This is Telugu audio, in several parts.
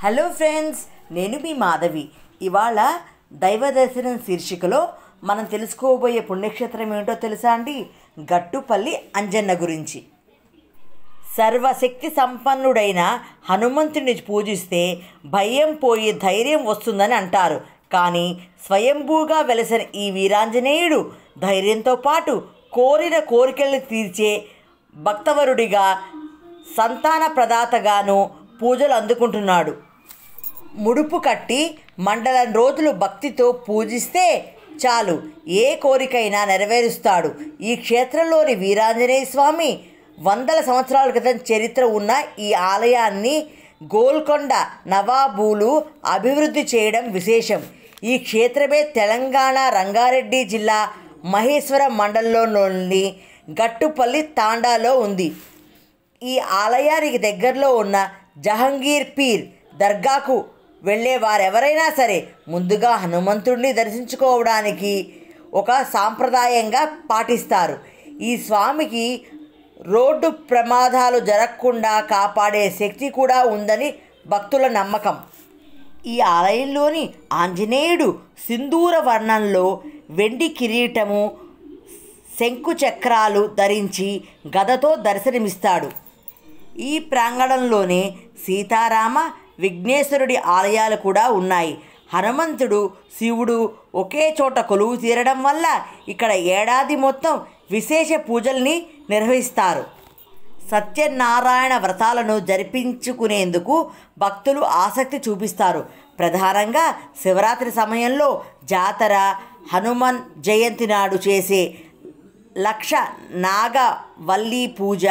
హలో ఫ్రెండ్స్ నేను మీ మాధవి ఇవాళ దైవ దర్శనం శీర్షికలో మనం తెలుసుకోబోయే పుణ్యక్షేత్రం ఏమిటో తెలుసా అండి గట్టుపల్లి అంజన్న గురించి సర్వశక్తి సంపన్నుడైన హనుమంతుడిని పూజిస్తే భయం పోయి ధైర్యం వస్తుందని అంటారు కానీ స్వయంభూగా వెలసిన ఈ వీరాంజనేయుడు ధైర్యంతో పాటు కోరిన కోరికలను తీర్చే భక్తవరుడిగా సంతాన ప్రదాతగాను పూజలు అందుకుంటున్నాడు ముడుపు కట్టి మండల రోజులు భక్తితో పూజిస్తే చాలు ఏ కోరికైనా నెరవేరుస్తాడు ఈ క్షేత్రంలోని వీరాంజనేయ స్వామి వందల సంవత్సరాల క్రితం చరిత్ర ఉన్న ఈ ఆలయాన్ని గోల్కొండ నవాబులు అభివృద్ధి చేయడం విశేషం ఈ క్షేత్రమే తెలంగాణ రంగారెడ్డి జిల్లా మహేశ్వరం మండలంలోని గట్టుపల్లి తాండాలో ఉంది ఈ ఆలయానికి దగ్గరలో ఉన్న జహంగీర్ పీర్ దర్గాకు వెళ్ళే వారెవరైనా సరే ముందుగా హనుమంతుడిని దర్శించుకోవడానికి ఒక సాంప్రదాయంగా పాటిస్తారు ఈ స్వామికి రోడ్డు ప్రమాదాలు జరగకుండా కాపాడే శక్తి కూడా ఉందని భక్తుల నమ్మకం ఈ ఆలయంలోని ఆంజనేయుడు సింధూర వర్ణంలో వెండి కిరీటము శంకు చక్రాలు ధరించి గదతో దర్శనమిస్తాడు ఈ ప్రాంగణంలోనే సీతారామ విఘ్నేశ్వరుడి ఆలయాలు కూడా ఉన్నాయి హనుమంతుడు శివుడు ఒకే చోట కొలువు తీరడం వల్ల ఇక్కడ ఏడాది మొత్తం విశేష పూజల్ని నిర్వహిస్తారు సత్యనారాయణ వ్రతాలను జరిపించుకునేందుకు భక్తులు ఆసక్తి చూపిస్తారు ప్రధానంగా శివరాత్రి సమయంలో జాతర హనుమన్ జయంతి నాడు చేసే లక్ష నాగవల్లి పూజ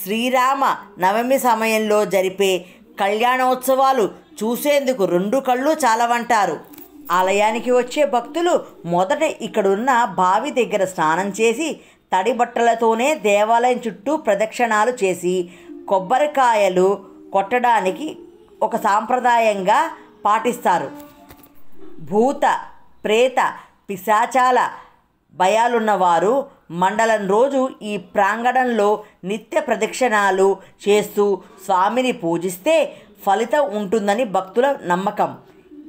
శ్రీరామ నవమి సమయంలో జరిపే కళ్యాణోత్సవాలు చూసేందుకు రెండు కళ్ళు చాలవంటారు ఆలయానికి వచ్చే భక్తులు మొదట ఇక్కడున్న బావి దగ్గర స్నానం చేసి తడి బట్టలతోనే దేవాలయం చుట్టూ ప్రదక్షిణాలు చేసి కొబ్బరికాయలు కొట్టడానికి ఒక సాంప్రదాయంగా పాటిస్తారు భూత ప్రేత పిశాచాల భయాలున్నవారు మండలం రోజు ఈ ప్రాంగణంలో నిత్య ప్రదక్షిణాలు చేస్తూ స్వామిని పూజిస్తే ఫలితం ఉంటుందని భక్తుల నమ్మకం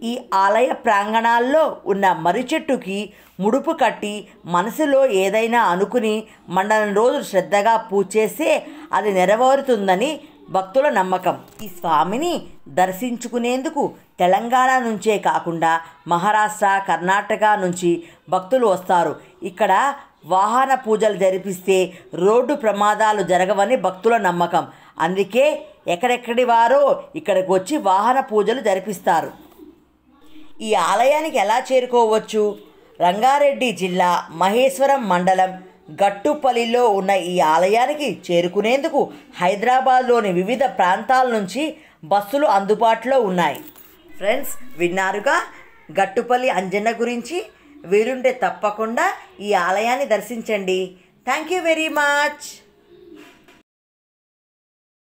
ఈ ఆలయ ప్రాంగణాల్లో ఉన్న మర్రి చెట్టుకి ముడుపు కట్టి మనసులో ఏదైనా అనుకుని మండలం రోజు శ్రద్ధగా పూజ చేస్తే అది నెరవేరుతుందని భక్తుల నమ్మకం ఈ స్వామిని దర్శించుకునేందుకు తెలంగాణ నుంచే కాకుండా మహారాష్ట్ర కర్ణాటక నుంచి భక్తులు వస్తారు ఇక్కడ వాహన పూజలు జరిపిస్తే రోడ్డు ప్రమాదాలు జరగవని భక్తుల నమ్మకం అందుకే ఎక్కడెక్కడి వారో ఇక్కడికి వచ్చి వాహన పూజలు జరిపిస్తారు ఈ ఆలయానికి ఎలా చేరుకోవచ్చు రంగారెడ్డి జిల్లా మహేశ్వరం మండలం గట్టుపల్లిలో ఉన్న ఈ ఆలయానికి చేరుకునేందుకు హైదరాబాద్లోని వివిధ ప్రాంతాల నుంచి బస్సులు అందుబాటులో ఉన్నాయి ఫ్రెండ్స్ విన్నారుగా గట్టుపల్లి అంజన్న గురించి వీలుంటే తప్పకుండా ఈ ఆలయాన్ని దర్శించండి థ్యాంక్ యూ వెరీ మచ్